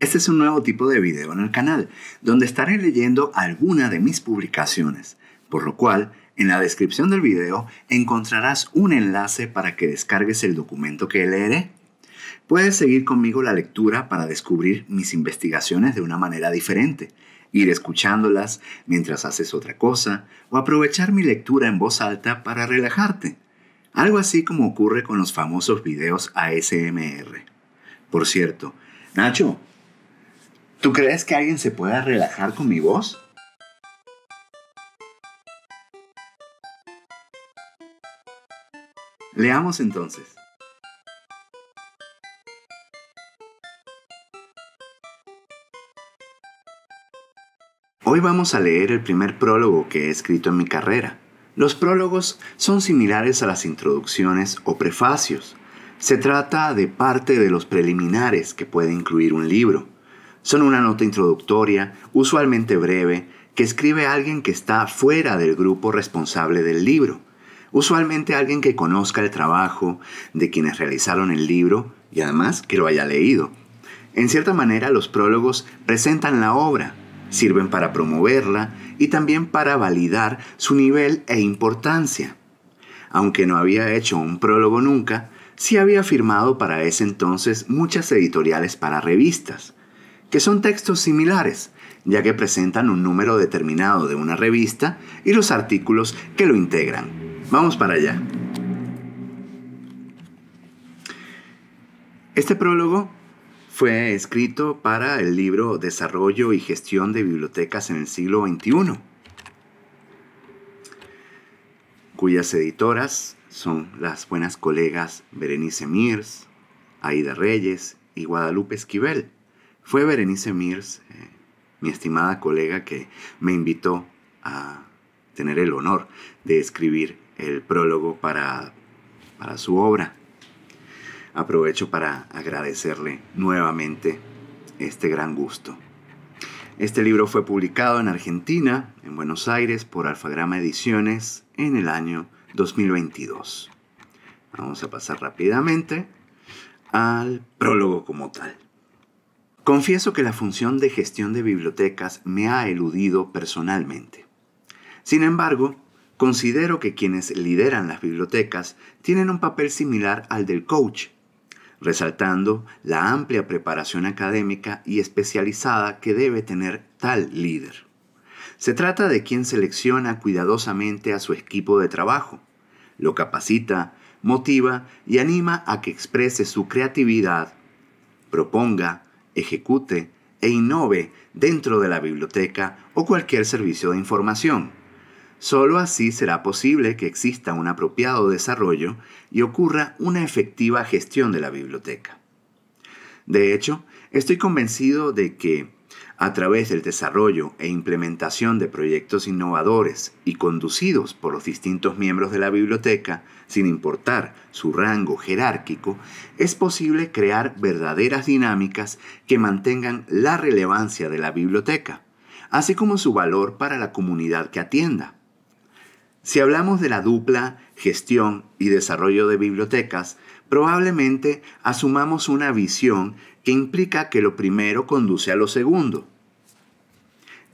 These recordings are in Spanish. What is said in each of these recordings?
Este es un nuevo tipo de video en el canal, donde estaré leyendo alguna de mis publicaciones, por lo cual, en la descripción del video encontrarás un enlace para que descargues el documento que leeré. Puedes seguir conmigo la lectura para descubrir mis investigaciones de una manera diferente, ir escuchándolas mientras haces otra cosa o aprovechar mi lectura en voz alta para relajarte. Algo así como ocurre con los famosos videos ASMR. Por cierto, Nacho, ¿Tú crees que alguien se pueda relajar con mi voz? Leamos entonces. Hoy vamos a leer el primer prólogo que he escrito en mi carrera. Los prólogos son similares a las introducciones o prefacios. Se trata de parte de los preliminares que puede incluir un libro. Son una nota introductoria, usualmente breve, que escribe alguien que está fuera del grupo responsable del libro, usualmente alguien que conozca el trabajo de quienes realizaron el libro y además que lo haya leído. En cierta manera, los prólogos presentan la obra, sirven para promoverla y también para validar su nivel e importancia. Aunque no había hecho un prólogo nunca, sí había firmado para ese entonces muchas editoriales para revistas, que son textos similares, ya que presentan un número determinado de una revista y los artículos que lo integran. Vamos para allá. Este prólogo fue escrito para el libro Desarrollo y Gestión de Bibliotecas en el siglo XXI, cuyas editoras son las buenas colegas Berenice Mirs, Aida Reyes y Guadalupe Esquivel. Fue Berenice Mears, eh, mi estimada colega, que me invitó a tener el honor de escribir el prólogo para su obra. Aprovecho para agradecerle nuevamente este gran gusto. Este libro fue publicado en Argentina, en Buenos Aires, por Alfagrama Ediciones en el año 2022. Vamos a pasar rápidamente al prólogo como tal. Confieso que la función de gestión de bibliotecas me ha eludido personalmente. Sin embargo, considero que quienes lideran las bibliotecas tienen un papel similar al del coach, resaltando la amplia preparación académica y especializada que debe tener tal líder. Se trata de quien selecciona cuidadosamente a su equipo de trabajo, lo capacita, motiva y anima a que exprese su creatividad, proponga, ejecute e innove dentro de la biblioteca o cualquier servicio de información. Solo así será posible que exista un apropiado desarrollo y ocurra una efectiva gestión de la biblioteca. De hecho, estoy convencido de que a través del desarrollo e implementación de proyectos innovadores y conducidos por los distintos miembros de la biblioteca, sin importar su rango jerárquico, es posible crear verdaderas dinámicas que mantengan la relevancia de la biblioteca, así como su valor para la comunidad que atienda. Si hablamos de la dupla gestión y desarrollo de bibliotecas, probablemente asumamos una visión que implica que lo primero conduce a lo segundo.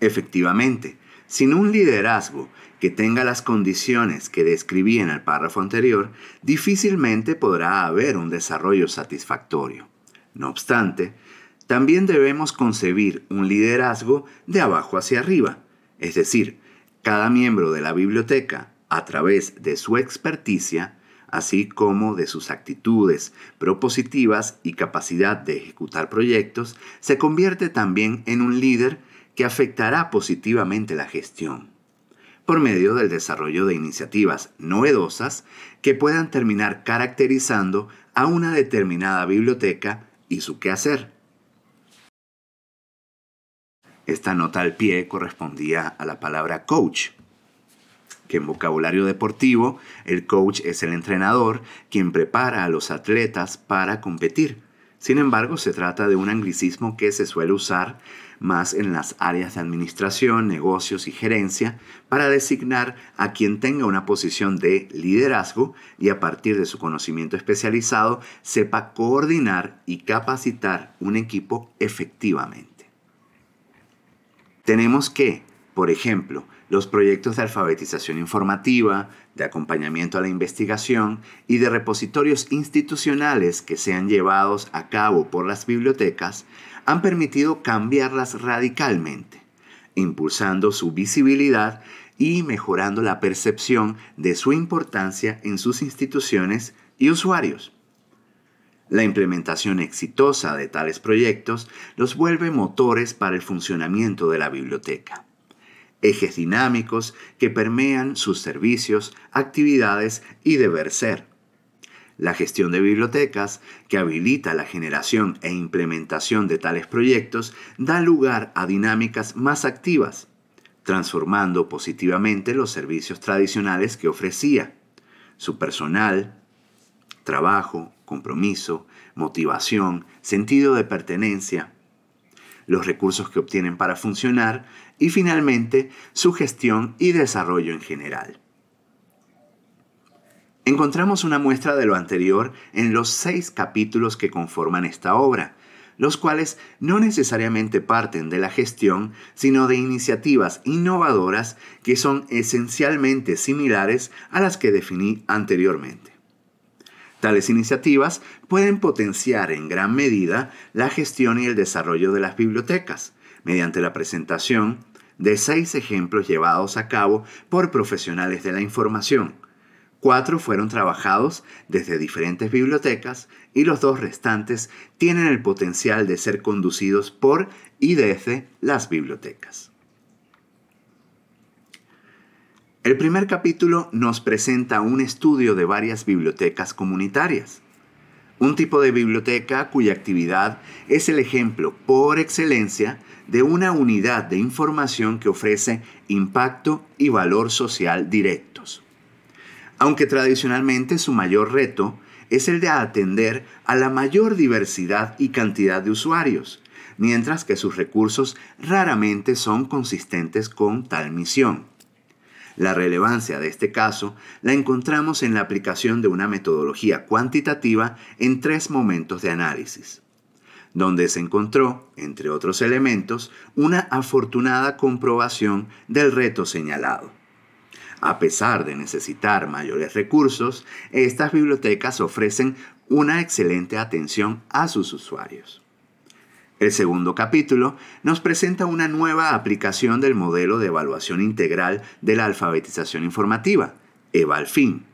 Efectivamente, sin un liderazgo que tenga las condiciones que describí en el párrafo anterior, difícilmente podrá haber un desarrollo satisfactorio. No obstante, también debemos concebir un liderazgo de abajo hacia arriba, es decir, cada miembro de la biblioteca, a través de su experticia, así como de sus actitudes propositivas y capacidad de ejecutar proyectos, se convierte también en un líder que afectará positivamente la gestión, por medio del desarrollo de iniciativas novedosas que puedan terminar caracterizando a una determinada biblioteca y su quehacer. Esta nota al pie correspondía a la palabra coach, que en vocabulario deportivo el coach es el entrenador quien prepara a los atletas para competir. Sin embargo, se trata de un anglicismo que se suele usar más en las áreas de administración, negocios y gerencia para designar a quien tenga una posición de liderazgo y a partir de su conocimiento especializado sepa coordinar y capacitar un equipo efectivamente. Tenemos que por ejemplo, los proyectos de alfabetización informativa, de acompañamiento a la investigación y de repositorios institucionales que sean llevados a cabo por las bibliotecas han permitido cambiarlas radicalmente, impulsando su visibilidad y mejorando la percepción de su importancia en sus instituciones y usuarios. La implementación exitosa de tales proyectos los vuelve motores para el funcionamiento de la biblioteca ejes dinámicos que permean sus servicios, actividades y deber ser. La gestión de bibliotecas, que habilita la generación e implementación de tales proyectos, da lugar a dinámicas más activas, transformando positivamente los servicios tradicionales que ofrecía. Su personal, trabajo, compromiso, motivación, sentido de pertenencia. Los recursos que obtienen para funcionar y finalmente su gestión y desarrollo en general. Encontramos una muestra de lo anterior en los seis capítulos que conforman esta obra, los cuales no necesariamente parten de la gestión, sino de iniciativas innovadoras que son esencialmente similares a las que definí anteriormente. Tales iniciativas pueden potenciar en gran medida la gestión y el desarrollo de las bibliotecas, mediante la presentación de seis ejemplos llevados a cabo por profesionales de la información. Cuatro fueron trabajados desde diferentes bibliotecas y los dos restantes tienen el potencial de ser conducidos por y desde las bibliotecas. El primer capítulo nos presenta un estudio de varias bibliotecas comunitarias. Un tipo de biblioteca cuya actividad es el ejemplo por excelencia de una unidad de información que ofrece impacto y valor social directos. Aunque tradicionalmente su mayor reto es el de atender a la mayor diversidad y cantidad de usuarios, mientras que sus recursos raramente son consistentes con tal misión. La relevancia de este caso la encontramos en la aplicación de una metodología cuantitativa en tres momentos de análisis donde se encontró, entre otros elementos, una afortunada comprobación del reto señalado. A pesar de necesitar mayores recursos, estas bibliotecas ofrecen una excelente atención a sus usuarios. El segundo capítulo nos presenta una nueva aplicación del modelo de evaluación integral de la alfabetización informativa, EVALFIN,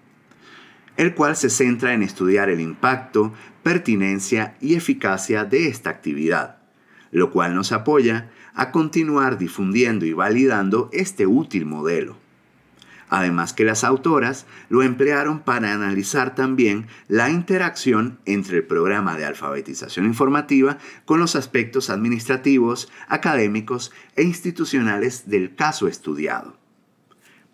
el cual se centra en estudiar el impacto, pertinencia y eficacia de esta actividad, lo cual nos apoya a continuar difundiendo y validando este útil modelo. Además que las autoras lo emplearon para analizar también la interacción entre el programa de alfabetización informativa con los aspectos administrativos, académicos e institucionales del caso estudiado.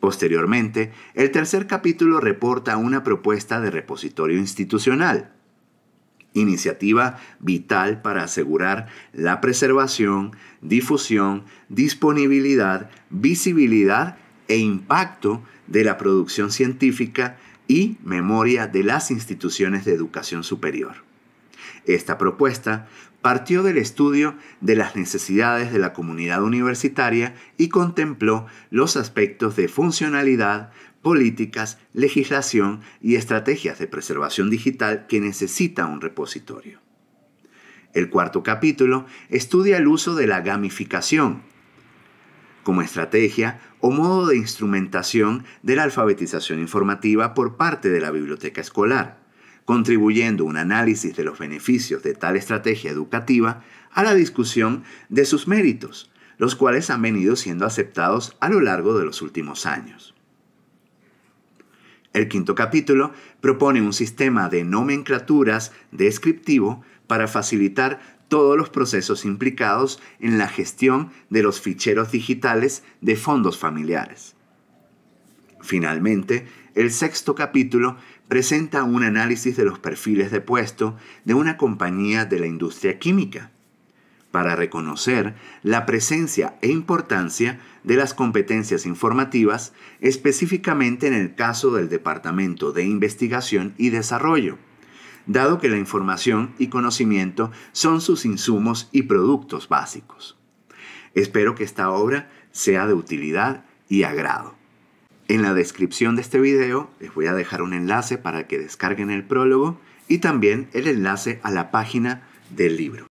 Posteriormente, el tercer capítulo reporta una propuesta de repositorio institucional, iniciativa vital para asegurar la preservación, difusión, disponibilidad, visibilidad e impacto de la producción científica y memoria de las instituciones de educación superior. Esta propuesta partió del estudio de las necesidades de la comunidad universitaria y contempló los aspectos de funcionalidad, políticas, legislación y estrategias de preservación digital que necesita un repositorio. El cuarto capítulo estudia el uso de la gamificación como estrategia o modo de instrumentación de la alfabetización informativa por parte de la biblioteca escolar contribuyendo un análisis de los beneficios de tal estrategia educativa a la discusión de sus méritos, los cuales han venido siendo aceptados a lo largo de los últimos años. El quinto capítulo propone un sistema de nomenclaturas descriptivo para facilitar todos los procesos implicados en la gestión de los ficheros digitales de fondos familiares. Finalmente, el sexto capítulo presenta un análisis de los perfiles de puesto de una compañía de la industria química para reconocer la presencia e importancia de las competencias informativas, específicamente en el caso del Departamento de Investigación y Desarrollo, dado que la información y conocimiento son sus insumos y productos básicos. Espero que esta obra sea de utilidad y agrado. En la descripción de este video les voy a dejar un enlace para que descarguen el prólogo y también el enlace a la página del libro.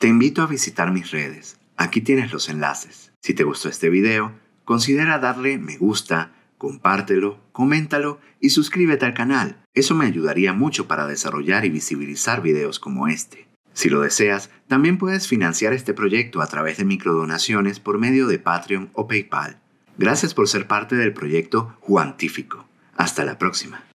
Te invito a visitar mis redes. Aquí tienes los enlaces. Si te gustó este video, considera darle me gusta, compártelo, coméntalo y suscríbete al canal. Eso me ayudaría mucho para desarrollar y visibilizar videos como este. Si lo deseas, también puedes financiar este proyecto a través de microdonaciones por medio de Patreon o PayPal. Gracias por ser parte del proyecto Juantífico. Hasta la próxima.